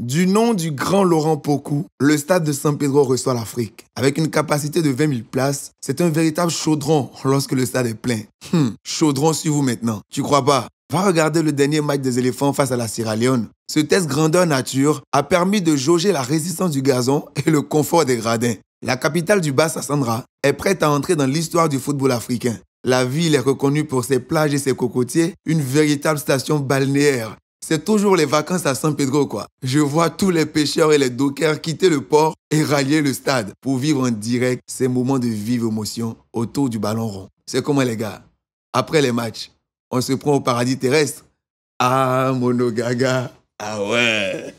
Du nom du grand Laurent Pocou, le stade de San Pedro reçoit l'Afrique. Avec une capacité de 20 000 places, c'est un véritable chaudron lorsque le stade est plein. Hmm, chaudron sur vous maintenant. Tu crois pas Va regarder le dernier match des éléphants face à la Sierra Leone. Ce test grandeur nature a permis de jauger la résistance du gazon et le confort des gradins. La capitale du Bas-Sassandra est prête à entrer dans l'histoire du football africain. La ville est reconnue pour ses plages et ses cocotiers, une véritable station balnéaire c'est toujours les vacances à San Pedro, quoi. Je vois tous les pêcheurs et les dockers quitter le port et rallier le stade pour vivre en direct ces moments de vive émotion autour du ballon rond. C'est comment, les gars Après les matchs, on se prend au paradis terrestre. Ah, monogaga. Ah ouais